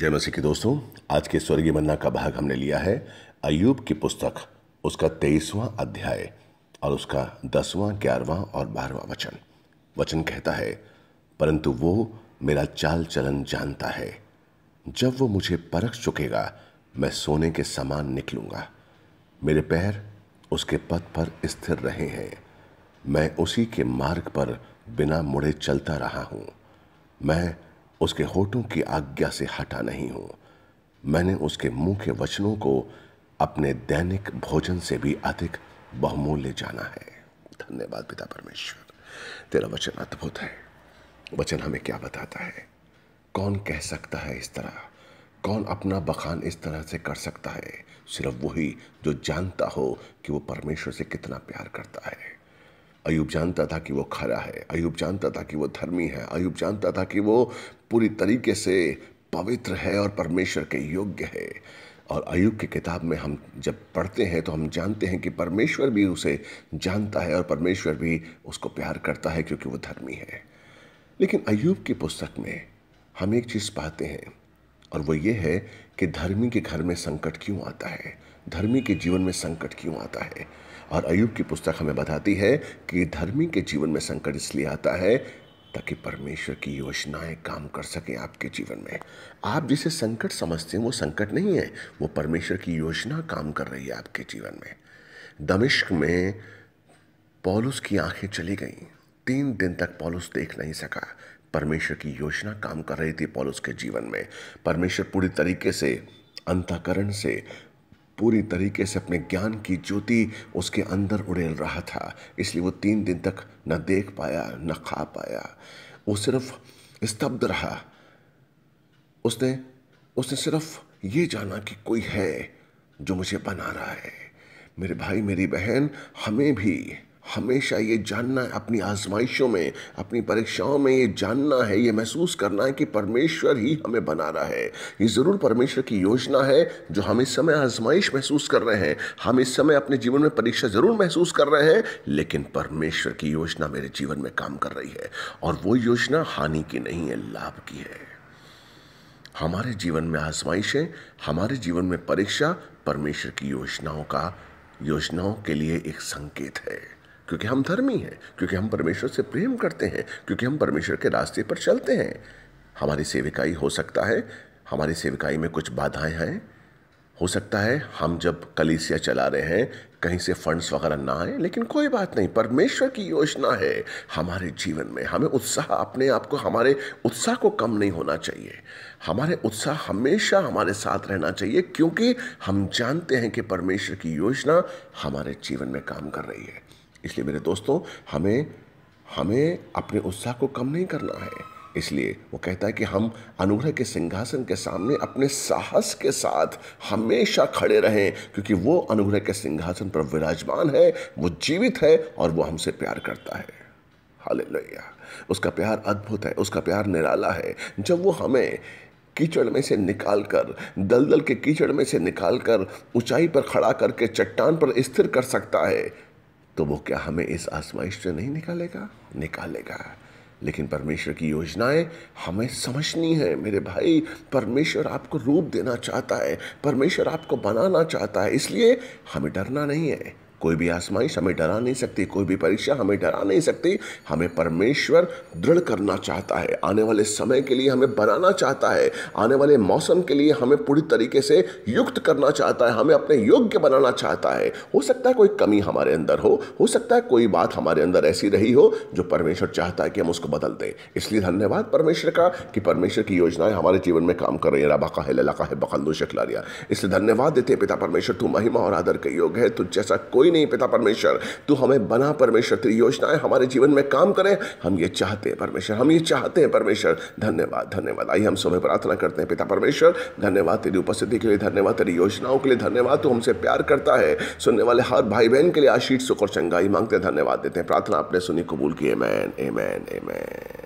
जय मसीह की दोस्तों आज के स्वर्गीय मन्ना का भाग हमने लिया है अयूब की पुस्तक उसका तेईसवां अध्याय और उसका दसवां ग्यारहवां और बारहवां वचन वचन कहता है परंतु वो मेरा चाल चलन जानता है जब वो मुझे परख चुकेगा मैं सोने के समान निकलूंगा मेरे पैर उसके पथ पर स्थिर रहे हैं मैं उसी के मार्ग पर बिना मुड़े चलता रहा हूँ मैं उसके होठों की आज्ञा से हटा नहीं हूं मैंने उसके मुंह के वचनों को अपने दैनिक भोजन से भी अधिक बहुमूल्य जाना है धन्यवाद पिता परमेश्वर तेरा वचन अद्भुत है वचन हमें क्या बताता है कौन कह सकता है इस तरह कौन अपना बखान इस तरह से कर सकता है सिर्फ वही जो जानता हो कि वो परमेश्वर से कितना प्यार करता है अयुब जानता था कि वो खरा है अयुब जानता था कि वो धर्मी है अयुब जानता था कि वो पूरी तरीके से पवित्र है और परमेश्वर के योग्य है और अयुब की किताब में हम जब पढ़ते हैं तो हम जानते हैं कि परमेश्वर भी उसे जानता है और परमेश्वर भी उसको प्यार करता है क्योंकि वो धर्मी है लेकिन अयुब की पुस्तक में हम एक चीज़ पाते हैं और वो ये है कि धर्मी के घर में संकट क्यों आता है धर्मी के जीवन में संकट क्यों आता है और अयुब की पुस्तक हमें बताती है कि धर्मी के जीवन में संकट इसलिए आता है ताकि परमेश्वर की योजनाएं काम कर सकें आपके जीवन में आप जिसे संकट समझते हैं वो संकट नहीं है वो परमेश्वर की योजना काम कर रही है आपके जीवन में दमिश्क में पॉलुस की आंखें चली गई तीन दिन तक पॉलुस देख नहीं सका परमेश्वर की योजना काम कर रही थी पॉलुस के जीवन में परमेश्वर पूरी तरीके से अंतकरण से पूरी तरीके से अपने ज्ञान की ज्योति उसके अंदर उड़ेल रहा था इसलिए वो तीन दिन तक न देख पाया न खा पाया वो सिर्फ स्तब्ध रहा उसने उसने सिर्फ ये जाना कि कोई है जो मुझे बना रहा है मेरे भाई मेरी बहन हमें भी हमेशा ये जानना है अपनी आजमाइशों में अपनी परीक्षाओं में ये जानना है ये महसूस करना है कि परमेश्वर ही हमें बना रहा है ये ज़रूर परमेश्वर की योजना है जो हम इस समय आजमाइश महसूस कर रहे हैं हम इस समय अपने जीवन में परीक्षा ज़रूर महसूस कर रहे हैं लेकिन परमेश्वर की योजना मेरे जीवन में काम कर रही है और वो योजना हानि की नहीं है लाभ की है हमारे जीवन में आजमाइशें हमारे जीवन में परीक्षा परमेश्वर की योजनाओं का योजनाओं के लिए एक संकेत है क्योंकि हम धर्मी हैं क्योंकि हम परमेश्वर से प्रेम करते हैं क्योंकि हम परमेश्वर के रास्ते पर चलते हैं हमारी सेविकाई हो सकता है हमारी सेविकाई में कुछ बाधाएं हैं हो सकता है हम जब कलीसिया चला रहे हैं कहीं से फंड्स वगैरह ना आए लेकिन कोई बात नहीं परमेश्वर की योजना है हमारे जीवन में हमें उत्साह अपने आप को हमारे उत्साह को कम नहीं होना चाहिए हमारे उत्साह हमेशा हमारे साथ रहना चाहिए क्योंकि हम जानते हैं कि परमेश्वर की योजना हमारे जीवन में काम कर रही है इसलिए मेरे दोस्तों हमें हमें अपने उत्साह को कम नहीं करना है इसलिए वो कहता है कि हम अनुग्रह के सिंहासन के सामने अपने साहस के साथ हमेशा खड़े रहें क्योंकि वो अनुग्रह के सिंहासन पर विराजमान है वो जीवित है और वो हमसे प्यार करता है हाल उसका प्यार अद्भुत है उसका प्यार निराला है जब वो हमें कीचड़ में से निकाल कर दलदल के कीचड़ में से निकाल कर ऊंचाई पर खड़ा करके चट्टान पर स्थिर कर सकता है तो वो क्या हमें इस आसमाइश से नहीं निकालेगा निकालेगा लेकिन परमेश्वर की योजनाएं हमें समझनी है मेरे भाई परमेश्वर आपको रूप देना चाहता है परमेश्वर आपको बनाना चाहता है इसलिए हमें डरना नहीं है कोई भी आसमाइश हमें डरा नहीं सकती कोई भी परीक्षा हमें डरा नहीं सकती हमें परमेश्वर दृढ़ करना चाहता है आने वाले समय के लिए हमें बनाना चाहता है आने वाले मौसम के लिए हमें पूरी तरीके से युक्त करना चाहता है हमें अपने योग्य बनाना चाहता है हो सकता है कोई कमी हमारे अंदर हो हो सकता है कोई बात हमारे अंदर ऐसी रही हो जो परमेश्वर चाहता है कि हम उसको बदल दें इसलिए धन्यवाद परमेश्वर का कि परमेश्वर की योजनाएं हमारे जीवन में काम कर रही है रबाका है का है बखंदू शखलारिया इसलिए धन्यवाद देते पिता परमेश्वर तू महिमा और आदर के योग है तुझ जैसा कोई नहीं पिता परमेश्वर तू हमें बना परमेश्वर तेरी योजनाएं हमारे जीवन में काम करें हम ये चाहते हैं परमेश्वर हम ये चाहते हैं परमेश्वर धन्यवाद धन्यवाद आइए हम सुबह प्रार्थना करते हैं पिता परमेश्वर धन्यवाद तेरी उपस्थिति के लिए धन्यवाद तेरी योजनाओं के लिए धन्यवाद तू हमसे प्यार करता है सुनने वाले हर भाई बहन के लिए आशीष सुख और चंगाई मांगते धन्यवाद देते हैं प्रार्थना अपने सुनी कबूल की एमैन एमैन एमैन